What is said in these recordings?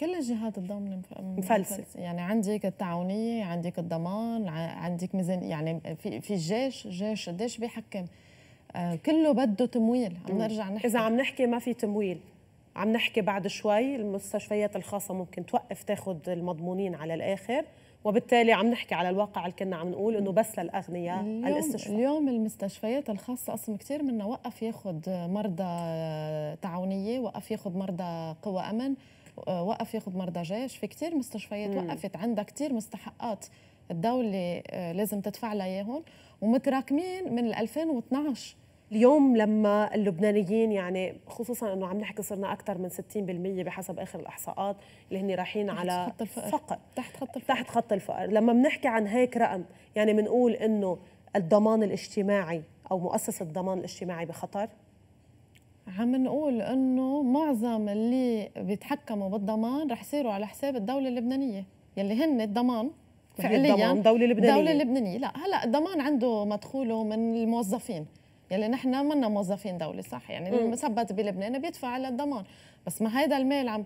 كل الجهات الضامنة مفلسة يعني عندك التعاونية عندك الضمان عندك ميزان يعني في في الجيش الجيش قديش بيحكم آه كله بده تمويل عم نرجع نحكي إذا عم نحكي ما في تمويل عم نحكي بعد شوي المستشفيات الخاصة ممكن توقف تاخذ المضمونين على الآخر وبالتالي عم نحكي على الواقع اللي كنا عم نقول انه بس للاغنياء الاستشفاء اليوم المستشفيات الخاصه اصلا كثير منا وقف ياخذ آه، مرضى آه، تعاونيه وقف ياخذ مرضى قوى امن وقف ياخذ مرضى جيش في كثير مستشفيات مم. وقفت عندها كثير مستحقات الدولة آه، لازم تدفع لها اياهم ومتراكمين من 2012 اليوم لما اللبنانيين يعني خصوصا انه عم نحكي صرنا اكثر من 60% بحسب اخر الاحصاءات اللي هن رايحين على خط الفقر. فقر تحت خط الفقر تحت خط الفقر لما بنحكي عن هيك رقم يعني بنقول انه الضمان الاجتماعي او مؤسسه الضمان الاجتماعي بخطر عم نقول انه معظم اللي بيتحكموا بالضمان رح يصيروا على حساب الدوله اللبنانيه يلي هن الضمان فعليا الضمان دوله لبنانيه دوله لبنانيه لا هلا الضمان عنده مدخوله من الموظفين يلي نحن منا موظفين دولة صح يعني المثبت بلبنان بيدفع على الضمان بس ما هيدا المال عم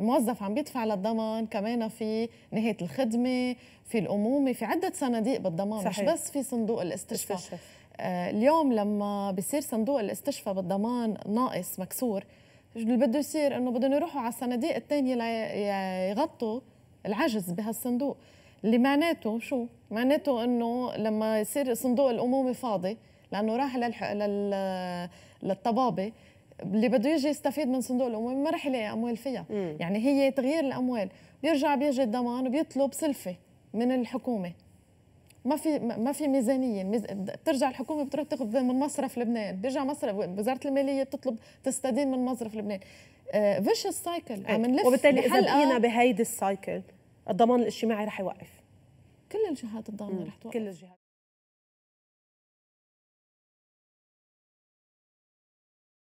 الموظف عم بيدفع على الضمان كمان في نهاية الخدمة في الأمومة في عدة صناديق بالضمان صحيح. مش بس في صندوق الاستشفاء استشفاء. اليوم لما بصير صندوق الاستشفاء بالضمان ناقص مكسور اللي بده يصير انه بدهم يروحوا على الصناديق الثانيه ليغطوا العجز بهالصندوق اللي معناته شو؟ معناته انه لما يصير صندوق الامومه فاضي لانه راح للح... لل... للطبابه اللي بده يجي يستفيد من صندوق الامومه ما راح يلاقي اموال فيها، مم. يعني هي تغيير الاموال، بيرجع بيجي الضمان وبيطلب سلفه من الحكومه ما في ما في ميزانيه ميز... بترجع الحكومه بتروح تاخذ من مصرف لبنان بيرجع مصرف وزاره الماليه بتطلب تستدين من مصرف لبنان آه سايكل عم إيه. نلف وبالتالي اذا بقينا بهيدي السايكل الضمان الاجتماعي رح يوقف كل الجهات الضامنه رح توقف كل الجهات